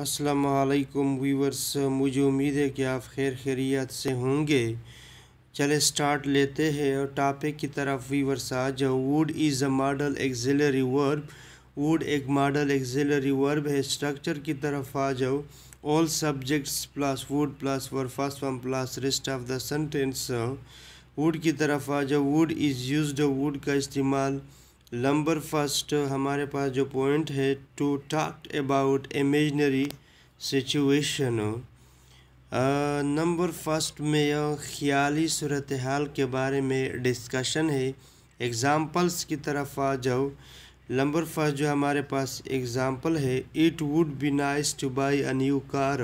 असलकम वीवर्स मुझे उम्मीद है कि आप खैर खैरियत से होंगे चले स्टार्ट लेते हैं और टॉपिक की तरफ वीवर्स आ जाओ would is a modal auxiliary verb would एक मॉडल एक्जिलरी वर्ब है स्ट्रक्चर की तरफ आ जाओ all subjects plus would plus verb first one plus rest of the sentence would की तरफ आ जाओ वुड इज़ यूज वुड का इस्तेमाल नंबर फर्स्ट हमारे पास जो पॉइंट है to talk about imaginary situation number first में यह ख्याली सूरत हाल के बारे में डिस्कशन है एग्ज़ाम्पल्स की तरफ आ जाओ नंबर फर्स्ट जो हमारे पास एग्ज़ाम्पल है it would be nice to buy a new car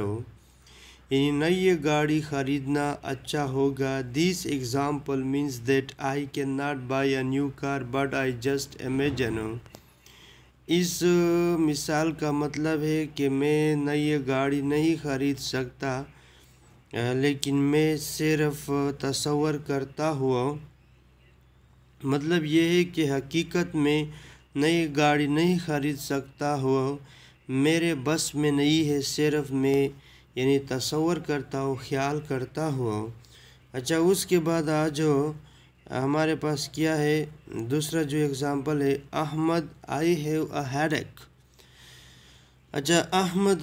यानी नई गाड़ी ख़रीदना अच्छा होगा this example means that I can not buy a new car but I just imagine इस मिसाल का मतलब है कि मैं नई गाड़ी नहीं ख़रीद सकता लेकिन मैं सिर्फ तस्वर करता हुआ मतलब यह है कि हकीकत में नई गाड़ी नहीं ख़रीद सकता हुआ मेरे बस में नहीं है सिर्फ मैं यानी तस्वर करता हो ख्याल करता हो अच्छा उसके बाद आज जो हमारे पास क्या है दूसरा जो एग्ज़ाम्पल है Ahmad I have a headache अच्छा अहमद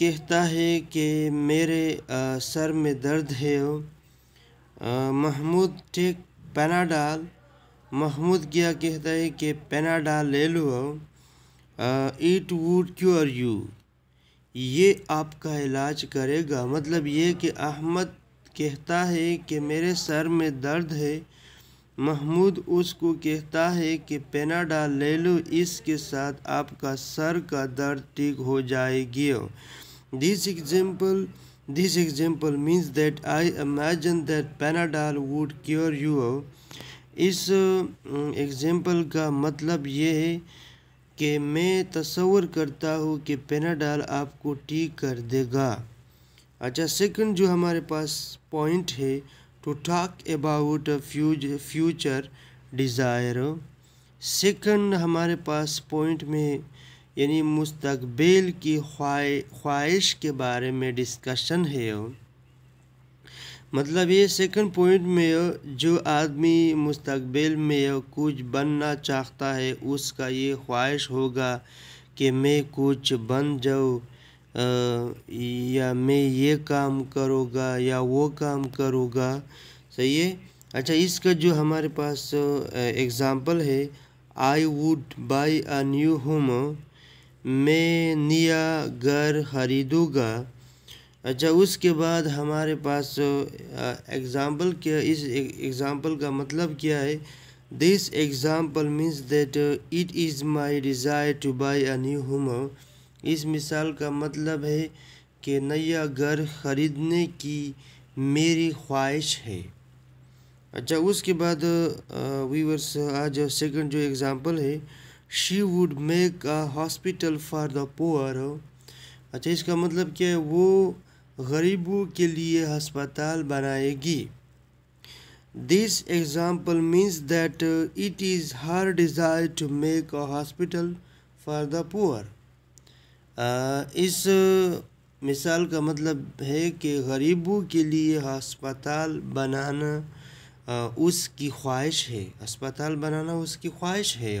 कहता है कि मेरे आ, सर में दर्द है महमूद टेक पेनाडाल महमूद क्या कहता है कि पेनाडाल ले लो इट वुड क्योर यू ये आपका इलाज करेगा मतलब ये कि अहमद कहता है कि मेरे सर में दर्द है महमूद उसको कहता है कि पेनाडा ले लो इसके साथ आपका सर का दर्द ठीक हो जाएगी this example this example means that I imagine that Panadol would cure you इस एग्जाम्पल का मतलब ये है कि मैं तस्वर करता हूँ कि पेनाडाल आपको ठीक कर देगा अच्छा सेकंड जो हमारे पास पॉइंट है to talk about future desire second हमारे पास पॉइंट में यानी मुस्तबिल की ख्वाहिश के बारे में डिस्कशन है मतलब ये सेकंड पॉइंट में जो आदमी मुस्तबिल में कुछ बनना चाहता है उसका ये ख्वाहिश होगा कि मैं कुछ बन जाऊँ या मैं ये काम करूँगा या वो काम करूँगा सही है अच्छा इसका जो हमारे पास एग्ज़ाम्पल है I would buy a new home मैं नया घर खरीदूँगा अच्छा उसके बाद हमारे पास एग्ज़ाम्पल क्या इस एग्ज़ाम्पल e, का मतलब क्या है this example means that it is my desire to buy a new home इस मिसाल का मतलब है कि नया घर ख़रीदने की मेरी ख्वाहिश है अच्छा उसके बाद वीवर्स आज सेकंड जो एग्ज़ाम्पल है she would make a hospital for the poor अच्छा इसका मतलब क्या है वो गरीबों के लिए अस्पताल बनाएगी this example means that it is her desire to make a hospital for the poor इस मिसाल का मतलब है कि गरीबों के लिए अस्पताल बनाना उसकी ख्वाहिश है अस्पताल बनाना उसकी ख्वाहिश है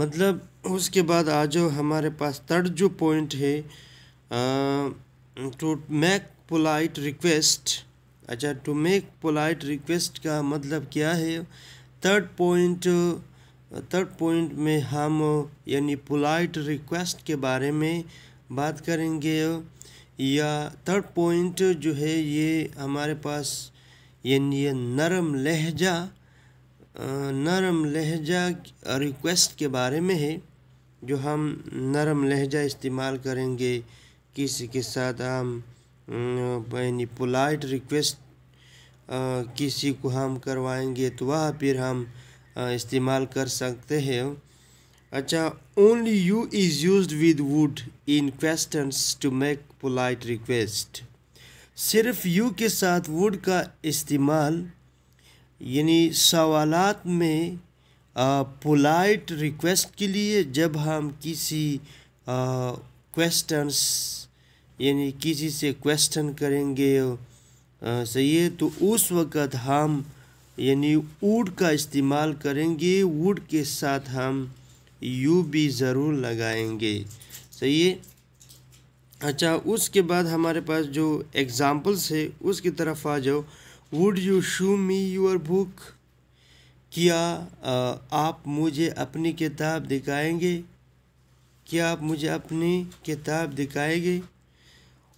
मतलब उसके बाद आज हमारे पास थर्ड जो पॉइंट है टू मेक पोलाइट रिक्वेस्ट अच्छा टू मेक पोलाइट रिक्वेस्ट का मतलब क्या है थर्ड पॉइंट थर्ड पॉइंट में हम uh, यानी पोलाइट रिक्वेस्ट के बारे में बात करेंगे या थर्ड पॉइंट जो है ये हमारे पास यानी ये नरम लहजा uh, नरम लहजा रिक्वेस्ट के बारे में है जो हम नरम लहजा इस्तेमाल करेंगे किसी के साथ हम यानी पोलाइट रिक्वेस्ट किसी को हम करवाएंगे तो वह फिर हम इस्तेमाल कर सकते हैं अच्छा only you is use with would in question to make polite request सिर्फ यू के साथ वुड का इस्तेमाल यानी सवाल में पोलाइट रिक्वेस्ट के लिए जब हम किसी क्वेश्चंस यानी किसी से क्वेश्चन करेंगे सही है तो उस वक़्त हम यानी वुड का इस्तेमाल करेंगे वुड के साथ हम यू भी ज़रूर लगाएंगे सही है अच्छा उसके बाद हमारे पास जो एग्ज़ाम्पल्स है उसकी तरफ आ जाओ would you show me your book क्या आप मुझे अपनी किताब दिखाएंगे क्या आप मुझे अपनी किताब दिखाएंगे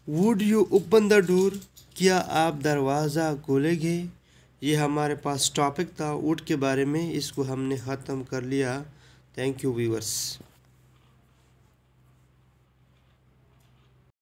would you open the door क्या आप दरवाज़ा खोलेंगे ये हमारे पास टॉपिक था वुड के बारे में इसको हमने ख़त्म कर लिया थैंक यू व्यूवर्स